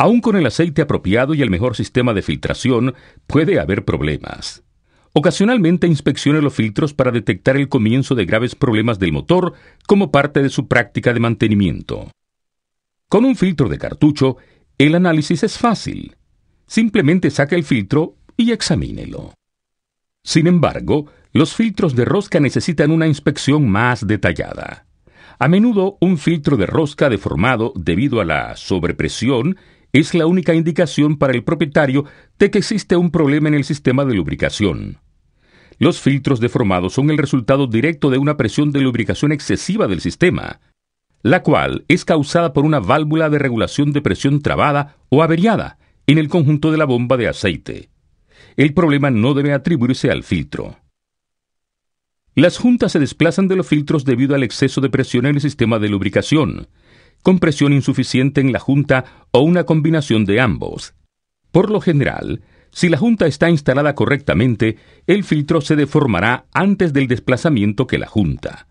Aún con el aceite apropiado y el mejor sistema de filtración, puede haber problemas. Ocasionalmente inspeccione los filtros para detectar el comienzo de graves problemas del motor como parte de su práctica de mantenimiento. Con un filtro de cartucho, el análisis es fácil. Simplemente saca el filtro y examínelo. Sin embargo, los filtros de rosca necesitan una inspección más detallada. A menudo un filtro de rosca deformado debido a la sobrepresión es la única indicación para el propietario de que existe un problema en el sistema de lubricación. Los filtros deformados son el resultado directo de una presión de lubricación excesiva del sistema, la cual es causada por una válvula de regulación de presión trabada o averiada en el conjunto de la bomba de aceite. El problema no debe atribuirse al filtro. Las juntas se desplazan de los filtros debido al exceso de presión en el sistema de lubricación, Compresión insuficiente en la Junta o una combinación de ambos. Por lo general, si la Junta está instalada correctamente, el filtro se deformará antes del desplazamiento que la Junta.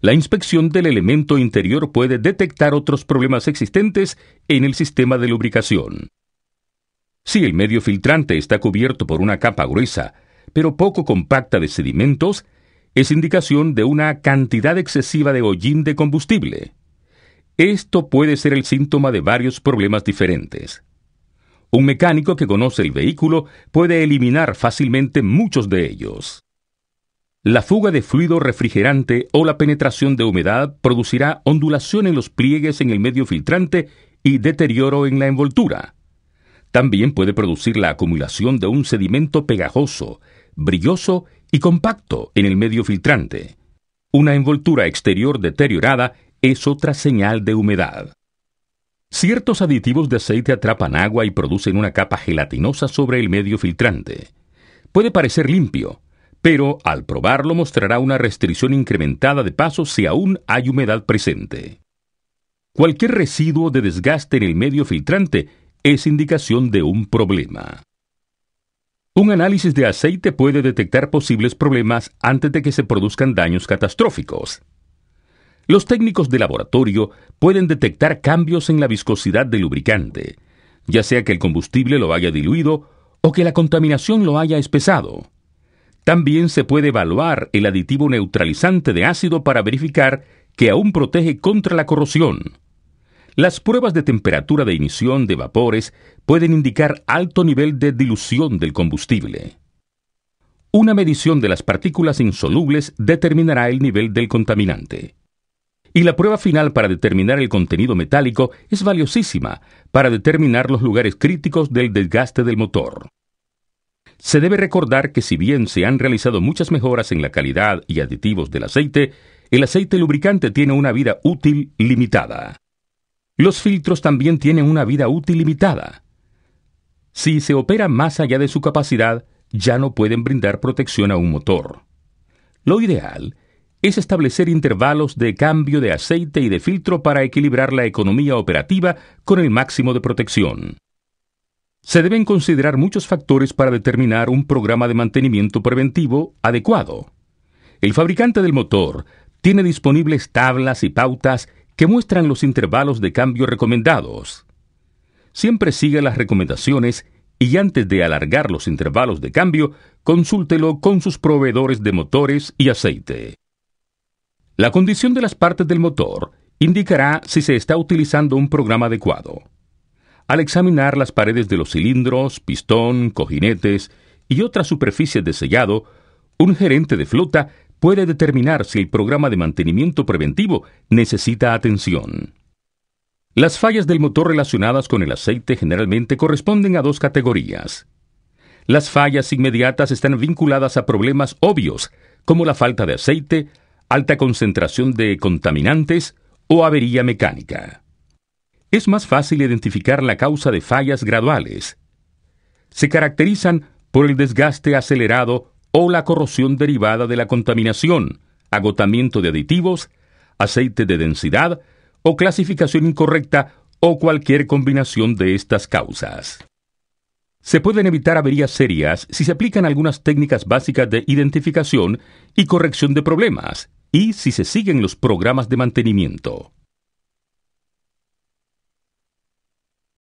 La inspección del elemento interior puede detectar otros problemas existentes en el sistema de lubricación. Si el medio filtrante está cubierto por una capa gruesa, pero poco compacta de sedimentos, es indicación de una cantidad excesiva de hollín de combustible. Esto puede ser el síntoma de varios problemas diferentes. Un mecánico que conoce el vehículo puede eliminar fácilmente muchos de ellos. La fuga de fluido refrigerante o la penetración de humedad producirá ondulación en los pliegues en el medio filtrante y deterioro en la envoltura. También puede producir la acumulación de un sedimento pegajoso, brilloso y compacto en el medio filtrante. Una envoltura exterior deteriorada es otra señal de humedad. Ciertos aditivos de aceite atrapan agua y producen una capa gelatinosa sobre el medio filtrante. Puede parecer limpio, pero al probarlo mostrará una restricción incrementada de pasos si aún hay humedad presente. Cualquier residuo de desgaste en el medio filtrante es indicación de un problema. Un análisis de aceite puede detectar posibles problemas antes de que se produzcan daños catastróficos. Los técnicos de laboratorio pueden detectar cambios en la viscosidad del lubricante, ya sea que el combustible lo haya diluido o que la contaminación lo haya espesado. También se puede evaluar el aditivo neutralizante de ácido para verificar que aún protege contra la corrosión. Las pruebas de temperatura de emisión de vapores pueden indicar alto nivel de dilución del combustible. Una medición de las partículas insolubles determinará el nivel del contaminante. Y la prueba final para determinar el contenido metálico es valiosísima para determinar los lugares críticos del desgaste del motor. Se debe recordar que si bien se han realizado muchas mejoras en la calidad y aditivos del aceite, el aceite lubricante tiene una vida útil limitada. Los filtros también tienen una vida útil limitada. Si se opera más allá de su capacidad, ya no pueden brindar protección a un motor. Lo ideal es es establecer intervalos de cambio de aceite y de filtro para equilibrar la economía operativa con el máximo de protección. Se deben considerar muchos factores para determinar un programa de mantenimiento preventivo adecuado. El fabricante del motor tiene disponibles tablas y pautas que muestran los intervalos de cambio recomendados. Siempre siga las recomendaciones y antes de alargar los intervalos de cambio, consúltelo con sus proveedores de motores y aceite. La condición de las partes del motor indicará si se está utilizando un programa adecuado. Al examinar las paredes de los cilindros, pistón, cojinetes y otras superficies de sellado, un gerente de flota puede determinar si el programa de mantenimiento preventivo necesita atención. Las fallas del motor relacionadas con el aceite generalmente corresponden a dos categorías. Las fallas inmediatas están vinculadas a problemas obvios, como la falta de aceite, alta concentración de contaminantes o avería mecánica. Es más fácil identificar la causa de fallas graduales. Se caracterizan por el desgaste acelerado o la corrosión derivada de la contaminación, agotamiento de aditivos, aceite de densidad o clasificación incorrecta o cualquier combinación de estas causas. Se pueden evitar averías serias si se aplican algunas técnicas básicas de identificación y corrección de problemas, y si se siguen los programas de mantenimiento.